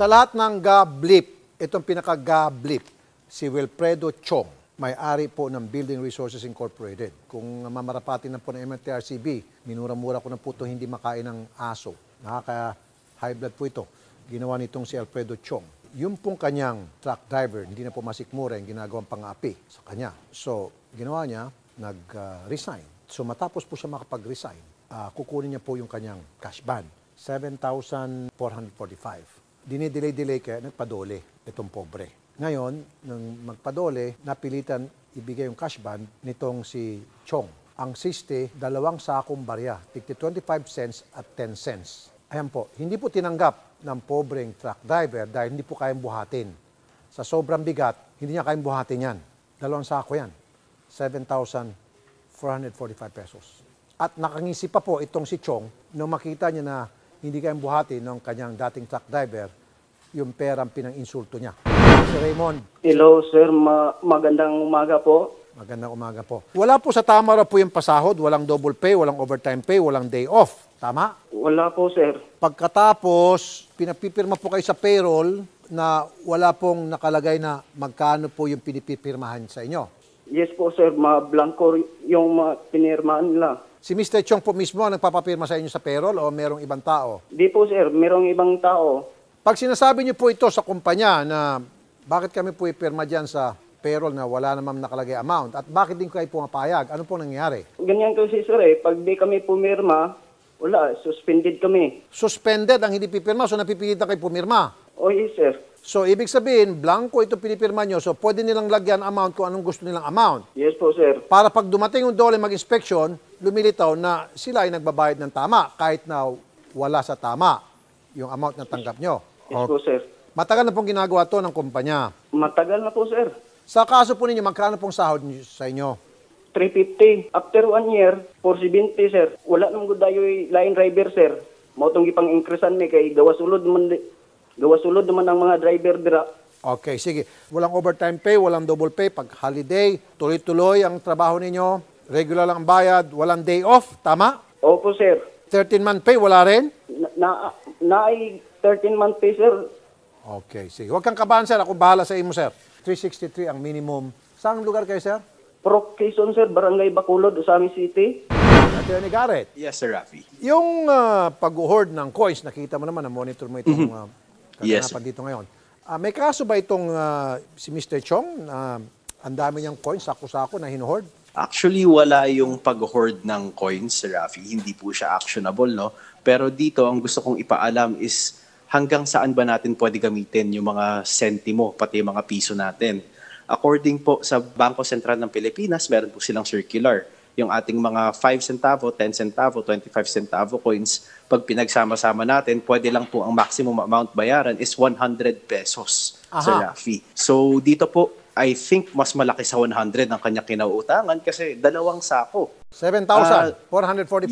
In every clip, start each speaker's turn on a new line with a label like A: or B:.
A: Sa lahat ng gablip, itong pinaka-gablip, si Wilfredo Chong, may-ari po ng Building Resources Incorporated. Kung mamarapati na po ng MMTRCB, minura-mura ko na po ito hindi makain ng aso. Nakaka-high blood po ito. Ginawa nitong si Alfredo Chong. Yung pong kanyang truck driver, hindi na po masikmura yung ginagawang pang-api sa kanya. So, ginawa niya, nag-resign. So, matapos po siya makapag-resign, uh, kukunin niya po yung kanyang cash ban. 7,445 dinidelay-delay kaya nagpadole itong pobre. Ngayon, nang magpadole, napilitan ibigay yung cash band nitong si Chong. Ang 60, dalawang sakong barya, tigti 25 cents at 10 cents. Ayan po, hindi po tinanggap ng pobreng truck driver dahil hindi po kayang buhatin. Sa sobrang bigat, hindi niya kayang buhatin yan. Dalawang sako yan, 7,445 pesos. At nakangisi pa po itong si Chong nung makita niya na hindi kayang buhatin ng kanyang dating truck driver yung perang pinang-insulto niya. Si Raymond.
B: Hello sir, Ma- magandang umaga po. Magandang umaga po.
A: Wala po sa Tamara po yung pasahod, walang double pay, walang overtime pay, walang day off. Tama? Wala po sir. Pagkatapos, pinapipirma po kayo sa payroll na wala pong nakalagay na magkano po yung pinipipirmahan sa inyo. Yes po sir, ma-blanco yung mga pinirmahan nila. Si Mr. Chong po mismo ang nagpapapirma sa inyo sa payroll o merong ibang tao? Di po sir, merong ibang tao. Pag sinasabi niyo po ito sa kumpanya na bakit kami po ipirma dyan sa payroll na wala namang nakalagay amount at bakit din kayo pumapayag? Ano po nangyari? Ganyan kasi sir eh, pag di kami pumirma, wala, suspended kami. Suspended ang hindi pipirma, so napipilitan kayo pumirma? O oh, yes sir. So ibig sabihin, blanco ito pinipirma nyo, so pwede nilang lagyan amount kung anong gusto nilang amount.
B: Yes po sir.
A: Para pag dumating yung dole mag inspection lumilitaw na sila ay nagbabayad ng tama kahit na wala sa tama yung amount na tanggap nyo. Yes po, sir. Matagal na pong ginagawa to ng kumpanya. Matagal na po, sir. Sa kaso po ninyo, magkano pong sahod niyo- sa inyo? 350. After one year, 470, sir. Wala nang gudayoy line driver, sir. Mautong gipang increasean mi kay
B: gawasulod man di- gawasulod man ang mga driver dira.
A: Okay, sige. Walang overtime pay, walang double pay pag holiday. Tuloy-tuloy ang trabaho ninyo. Regular lang ang bayad. Walang day off. Tama? Opo, sir. 13-month pay, wala rin? Na, na, na 13 months pay, sir. Okay, sige. Huwag kang kabahan, sir. Ako bahala sa imo, sir. 363 ang minimum. Saan lugar kayo, sir? Pro sir. Barangay Bacolod, Usami City. Attorney Garrett. Yes, sir, Rafi. Yung uh, pag-hoard ng coins, nakita mo naman, na-monitor mo itong
C: mm-hmm. uh, yes, sir. dito ngayon.
A: Uh, may kaso ba itong uh, si Mr. Chong na uh, ang dami niyang coins, sako-sako na hinuhord?
C: Actually, wala yung pag-hoard ng coins, Rafi. Hindi po siya actionable, no? Pero dito, ang gusto kong ipaalam is hanggang saan ba natin pwede gamitin yung mga sentimo, pati mga piso natin. According po sa Bangko Sentral ng Pilipinas, meron po silang circular. Yung ating mga 5 centavo, 10 centavo, 25 centavo coins, pag pinagsama-sama natin, pwede lang po ang maximum amount bayaran is 100 pesos Aha. sa Rafi. So dito po, I think mas malaki sa 100 ang kanya kinauutangan kasi dalawang sako. 7,445 uh,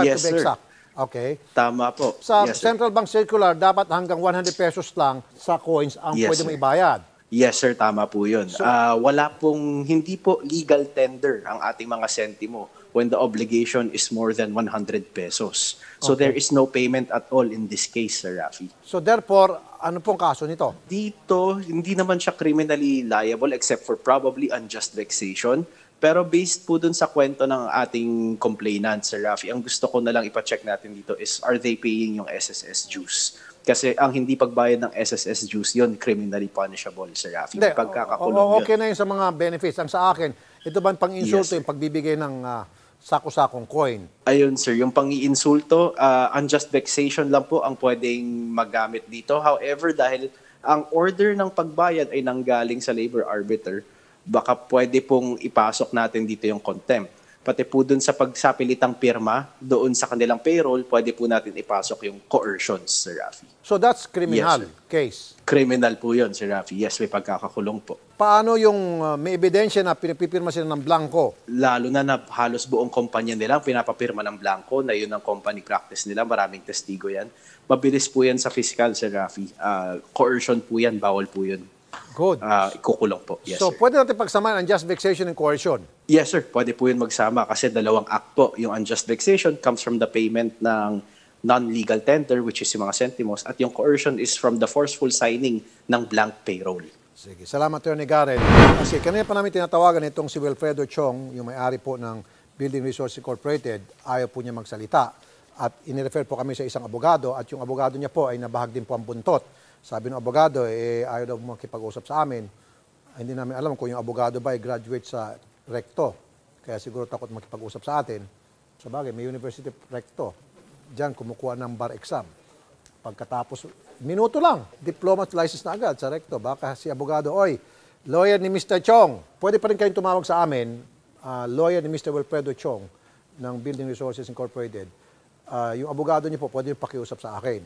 A: yes, to be exact.
C: Okay. Tama po. Sa yes, Central
A: sir. Bank Circular, dapat hanggang 100 pesos lang sa coins ang yes, pwede mo ibayad.
C: Yes sir, tama po yun. So, uh, wala pong, hindi po legal tender ang ating mga sentimo when the obligation is more than 100 pesos. So okay. there is no payment at all in this case, Sir Rafi. So therefore, ano pong kaso nito? Dito, hindi naman siya criminally liable except for probably unjust vexation pero based po dun sa kwento ng ating complainant, Sir Rafi, ang gusto ko na lang ipacheck natin dito is are they paying yung SSS dues? Kasi ang hindi pagbayad ng SSS dues yun, criminally punishable, Sir Rafi. Hindi, Pagkakakulong o, o, okay
A: yun. na yun sa mga benefits. Ang sa akin, ito ba pang-insulto yes, yung pagbibigay ng uh, ah, sako-sakong
C: coin. Ayun sir, yung pangiinsulto, uh, unjust vexation lang po ang pwedeng magamit dito. However, dahil ang order ng pagbayad ay nanggaling sa labor arbiter, baka pwede pong ipasok natin dito yung contempt. Pati po dun sa pagsapilitang pirma, doon sa kanilang payroll, pwede po natin ipasok yung coercions, Sir Rafi. So that's criminal yes, case? Criminal po yun, Sir Rafi. Yes, may pagkakakulong po. Paano yung uh, may ebidensya na pinapipirma sila ng blanco? Lalo na na halos buong kumpanya nila pinapapirma ng blanco na yun ang company practice nila. Maraming testigo yan. Mabilis po yan sa fiscal, Sir Rafi. Uh, coercion po yan, bawal po yun. Good. Uh, ikukulong po. Yes, so, sir. pwede natin pagsamaan unjust vexation and coercion? Yes, sir. Pwede po yun magsama kasi dalawang act po. Yung unjust vexation comes from the payment ng non-legal tender, which is yung mga sentimos, at yung coercion is from the forceful signing ng blank payroll. Sige.
A: Salamat, Tony Garrett. Kasi kanina pa namin tinatawagan itong si Wilfredo Chong, yung may-ari po ng Building Resources Incorporated, ayaw po niya magsalita at inirefer po kami sa isang abogado at yung abogado niya po ay nabahag din po ang buntot. Sabi ng abogado, eh, ayaw daw makipag-usap sa amin. hindi namin alam kung yung abogado ba ay graduate sa recto. Kaya siguro takot makipag-usap sa atin. Sa bagay, may university recto. Diyan, kumukuha ng bar exam. Pagkatapos, minuto lang, diploma at license na agad sa recto. Baka si abogado, oy, lawyer ni Mr. Chong, pwede pa rin kayong tumawag sa amin, uh, lawyer ni Mr. Wilfredo Chong ng Building Resources Incorporated uh, yung abogado niyo po pwede pakiusap sa akin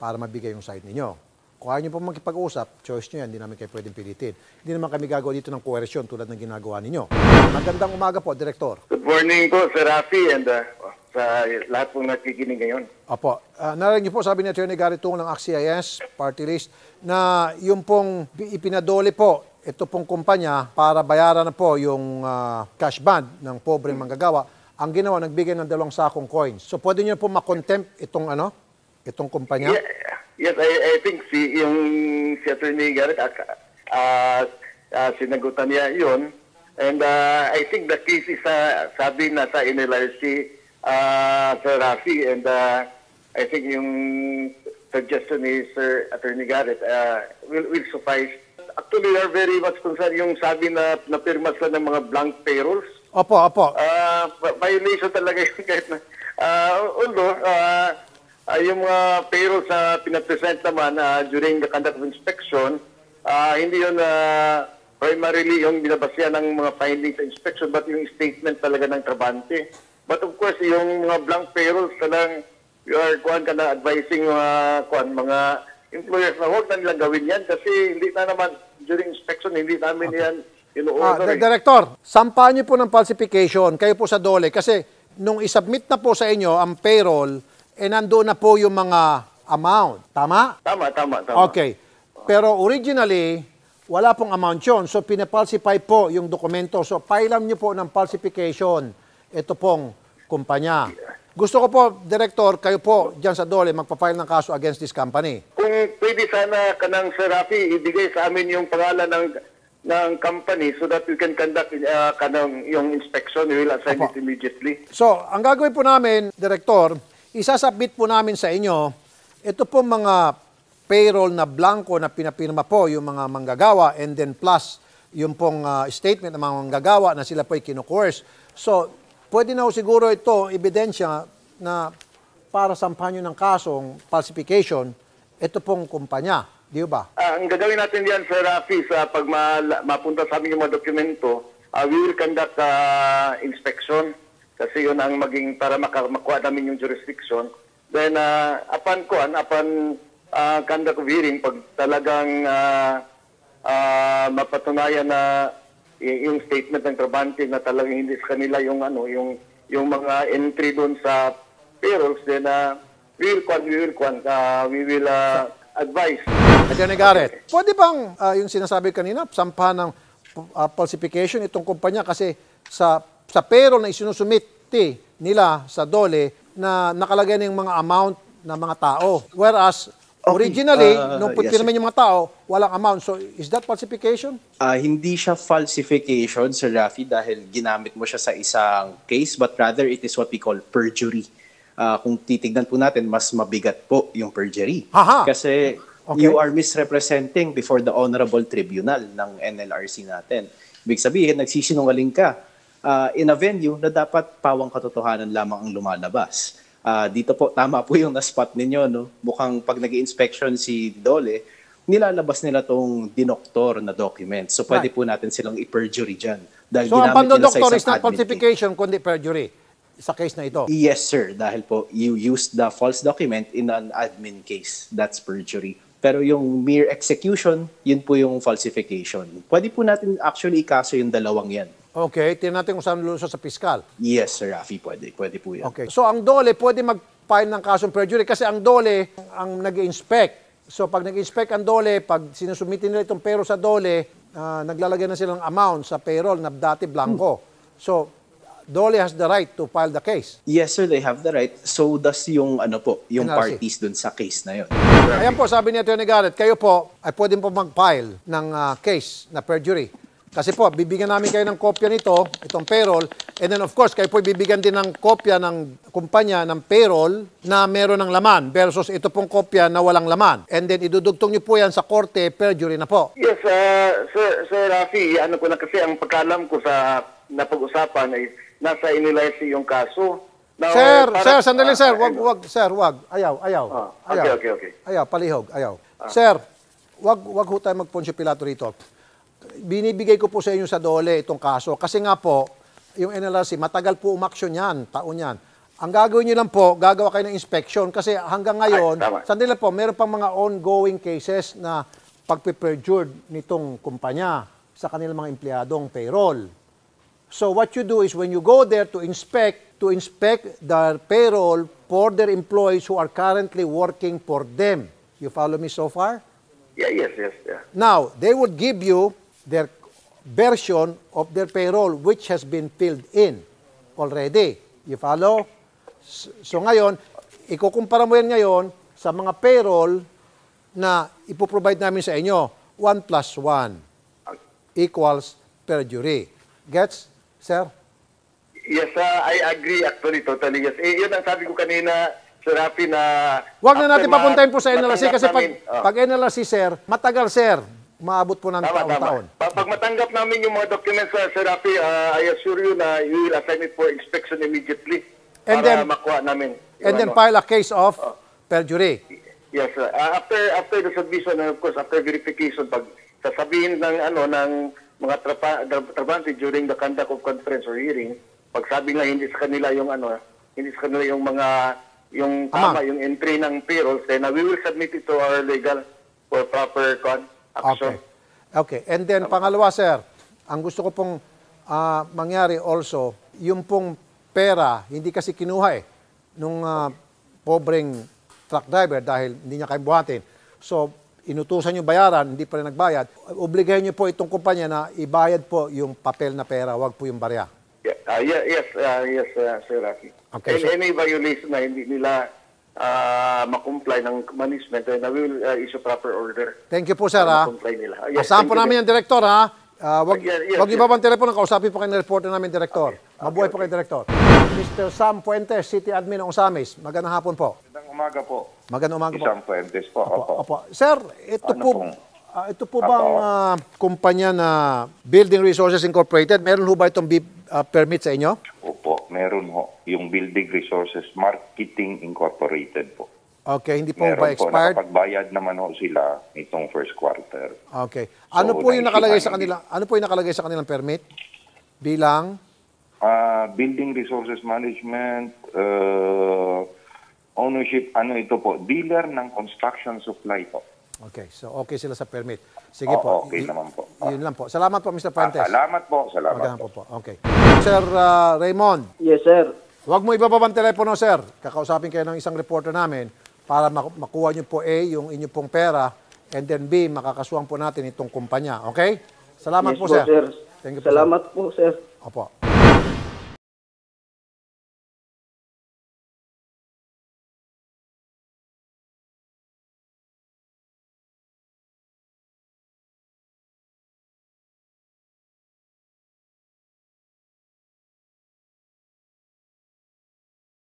A: para mabigay yung side ninyo. Kung ayaw niyo po magkipag-usap, choice niyo yan, hindi namin kayo pwedeng pilitin. Hindi naman kami gagawa dito ng coercion tulad ng ginagawa ninyo. Magandang umaga po, Direktor.
B: Good morning po, Sir Rafi, and uh, sa lahat pong nakikinig ngayon.
A: Opo. Uh, narinig niyo po, sabi ni Atty. Gary Tung ng AXIS, party list, na yung pong ipinadole po ito pong kumpanya para bayaran na po yung uh, cash bond ng pobreng manggagawa ang ginawa, nagbigay ng dalawang sakong coins. So pwede niyo po makontempt itong ano, itong kumpanya? Yeah,
B: yes, I, I think si yung si Attorney Garrett uh, uh, sinagutan niya 'yon. And uh, I think the case is uh, sabi na sa NLRC uh, Sir Rafi and uh, I think yung suggestion ni Sir Attorney Garrett uh, will, will suffice. Actually, we are very much concerned yung sabi na napirma sila ng mga blank payrolls.
A: Opo, opo.
B: Uh, uh, violation talaga yun kahit na. Uh, although, uh, uh, yung mga uh, payrolls na uh, pinapresent naman uh, during the conduct of inspection, uh, hindi yun uh, primarily yung binabasya ng mga findings sa inspection, but yung statement talaga ng trabante. But of course, yung mga blank payrolls talagang you are kuan ka na advising uh, kuan, mga employers na huwag na nilang gawin yan kasi hindi na naman during inspection, hindi namin okay. yan Ah, the eh.
A: Director, sampahan niyo po ng falsification, kayo po sa DOLE, kasi nung isubmit na po sa inyo ang payroll, eh nandoon na po yung mga amount. Tama?
B: Tama, tama, tama. Okay.
A: Pero originally, wala pong amount yun. So, pinapalsify po yung dokumento. So, pailam niyo po ng falsification. Ito pong kumpanya. Gusto ko po, Director, kayo po dyan sa DOLE magpa-file ng kaso against this company.
B: Kung pwede sana kanang Serapi, ibigay sa amin yung pangalan ng ng company so that we can conduct uh, kanang yung inspection. We will assign Opo. it immediately.
A: So, ang gagawin po namin, Director, isasubmit po namin sa inyo ito po mga payroll na blanco na pinapirma po yung mga manggagawa and then plus yung pong uh, statement ng mga manggagawa na sila po ay kinukurse. So, pwede na siguro ito ebidensya na para sampahan nyo ng kasong falsification, ito pong kumpanya. Di ba?
B: Uh, ang gagawin natin diyan, Sir Rafi, sa uh, pag ma- mapunta sa amin yung mga dokumento, uh, we will conduct uh, inspection kasi yun ang maging para maka- makuha namin yung jurisdiction. Then, uh, upon kuan, upon uh, conduct hearing, pag talagang uh, uh, mapatunayan na yung statement ng trabante na talagang hindi sa kanila yung ano yung yung mga entry doon sa payrolls then uh, we will we will uh, we will uh,
A: advise Attorney Garrett, pwede bang ah, yung sinasabi kanina, sampahan ng ah, falsification itong kumpanya kasi sa sa payroll na isinusumiti nila sa DOLE na nakalagay na yung mga amount ng mga tao. Whereas, Okay, originally, ah, nung yes, pinirmin yung mga tao, walang amount. So, is that falsification?
C: Ah, hindi siya falsification, Sir Rafi, dahil ginamit mo siya sa isang case, but rather it is what we call perjury. Ah, kung titignan po natin, mas mabigat po yung perjury. Aha! Kasi Okay. You are misrepresenting before the honorable tribunal ng NLRC natin. Ibig sabihin, nagsisinungaling ka uh, in a venue na dapat pawang katotohanan lamang ang lumalabas. Uh, dito po, tama po yung na-spot ninyo. No? Mukhang pag nag inspection si Dole, nilalabas nila tong dinoktor na document. So pwede right. po natin silang i-perjury dyan. Dahil so ang pandodoktor is not
A: falsification, kundi perjury sa case na
C: ito? Yes, sir. Dahil po, you used the false document in an admin case. That's perjury. Pero yung mere execution, yun po yung falsification. Pwede po natin actually ikaso yung dalawang yan.
A: Okay, tingnan natin kung saan lulusot sa piskal.
C: Yes, Sir Rafi, pwede. Pwede po yan. Okay.
A: So ang dole, pwede mag-file ng kasong perjury kasi ang dole ang nag-inspect. So pag nag-inspect ang dole, pag sinusumitin nila itong pero sa dole, uh, naglalagay na silang amount sa payroll na dati blanco. Hmm. So Dole has the right to file the case.
C: Yes, sir, they have the right. So does yung ano po, yung NRC. parties dun sa case na yun.
A: Ayan po, sabi ni Attorney Garrett, kayo po ay pwedeng po mag-file ng uh, case na perjury. Kasi po, bibigyan namin kayo ng kopya nito, itong payroll. And then of course, kayo po bibigyan din ng kopya ng kumpanya ng payroll na meron ng laman versus ito pong kopya na walang laman. And then idudugtong niyo po yan sa korte, perjury na po.
B: Yes, uh, Sir, Sir Rafi, ano ko na kasi ang pagkalam ko sa napag-usapan ay nasa inilight yung kaso. Now, sir, para, sir, sandali ah,
A: sir, wag, wag, sir, wag. Ayaw, ayaw. Ah, okay, ayaw. okay, okay. Ayaw, palihog, ayaw. Ah. Sir, wag, wag ho tayo mag Pilato rito. Binibigay ko po sa inyo sa dole itong kaso. Kasi nga po, yung NLRC, matagal po umaksyon yan, taon yan. Ang gagawin nyo lang po, gagawa kayo ng inspection kasi hanggang ngayon, Ay, sandali po, meron pang mga ongoing cases na pagpiperjured nitong kumpanya sa kanilang mga empleyadong payroll. So what you do is when you go there to inspect, to inspect the payroll for their employees who are currently working for them. You follow me so far?
B: Yeah, yes, yes, yeah.
A: Now, they would give you their version of their payroll which has been filled in already. You follow? So ngayon, ikukumpara mo yan ngayon sa mga payroll na ipoprovide namin sa inyo. 1 plus 1 ah. equals perjury. Gets? sir?
B: Yes, uh, I agree actually totally. Yes. Eh, yun ang sabi ko kanina, Sir Rafi, na... Huwag na natin papuntahin po sa NLRC kasi pag, oh. pag
A: NLRC, sir, matagal, sir, maabot po ng taon-taon.
B: Pag matanggap namin yung mga documents, uh, Sir Rafi, uh, I assure you na you will assign it for inspection immediately and para then, makuha namin. And then ano.
A: file a case of oh. perjury.
B: Yes, sir. Uh, after, after the submission, and of course, after verification, pag sasabihin ng, ano, ng mga trapa, trabante during the conduct of conference or hearing, pagsabi nga hindi sa kanila yung ano, hindi sa kanila yung mga yung tama, yung entry ng payroll, then uh, we will submit it to our legal for proper con
A: action. Okay. Okay. And then tama. pangalawa sir, ang gusto ko pong uh, mangyari also, yung pong pera hindi kasi kinuha eh nung uh, pobreng truck driver dahil hindi niya kaya buhatin. So inutusan yung bayaran, hindi pa rin nagbayad, obligahin niyo po itong kumpanya na ibayad po yung papel na pera, wag po yung barya.
B: Yeah, uh, yeah, yes, uh, yes, uh, Sir Rafi. Okay, And so, any violation na hindi nila uh, makomply ng management, then we will uh, issue proper order.
A: Thank you po, sir. Uh,
B: nila. Uh, yes, Asahan po namin
A: yan, Director, ha? Uh, wag, uh, yes, yes, wag yes. ibabang telepono, kausapin po kayo ng reporter namin, Director. Okay. Mabuhay okay, po okay. kayo, Director. Mr. Sam Fuentes, City Admin ng Osamis. Magandang hapon po umaga po. Magandang umaga po. Isang Fuentes po. Opo. Opo. Opo. Sir, ito ano po, pong, uh, ito po bang uh, ah, kumpanya na Building Resources Incorporated, meron ho ba itong uh, permit sa inyo?
B: Opo, meron ho. Yung Building Resources Marketing Incorporated po.
A: Okay, hindi po Meron ba expired? Meron po,
B: nakapagbayad naman ho sila itong first quarter.
A: Okay. Ano so, po yung nakalagay sa kanila? Ano po yung nakalagay sa kanilang permit? Bilang? Uh, building resources management,
B: uh, ownership, ano ito po, dealer ng construction supply
A: po. Okay, so okay sila sa permit. Sige oh, po. Okay I naman po. Oh. Yun lang po. Salamat po, Mr. Ah, Fuentes Ah, salamat po, salamat Magandang po. po. Okay. Sir uh, Raymond. Yes, sir. Huwag mo ibababa ang telepono, sir. Kakausapin kayo ng isang reporter namin para makuha nyo po A, yung inyo pong pera, and then B, makakasuhan po natin itong kumpanya. Okay? Salamat yes, po, sir. sir. Thank you po, Salamat sir. po, sir. Opo.